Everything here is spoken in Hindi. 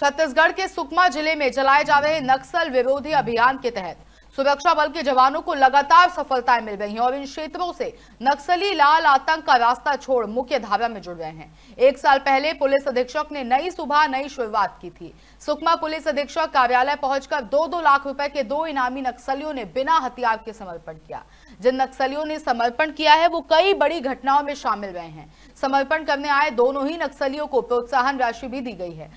छत्तीसगढ़ के सुकमा जिले में चलाए जा रहे नक्सल विरोधी अभियान के तहत सुरक्षा बल के जवानों को लगातार सफलताएं मिल रही हैं और इन क्षेत्रों से नक्सली लाल आतंक का रास्ता छोड़ मुख्य धारा में जुड़ गए हैं एक साल पहले पुलिस अधीक्षक ने नई सुबह नई शुरुआत की थी सुकमा पुलिस अधीक्षक कार्यालय पहुंचकर दो दो लाख रुपए के दो इनामी नक्सलियों ने बिना हथियार के समर्पण किया जिन नक्सलियों ने समर्पण किया है वो कई बड़ी घटनाओं में शामिल रहे हैं समर्पण करने आए दोनों ही नक्सलियों को प्रोत्साहन राशि भी दी गई है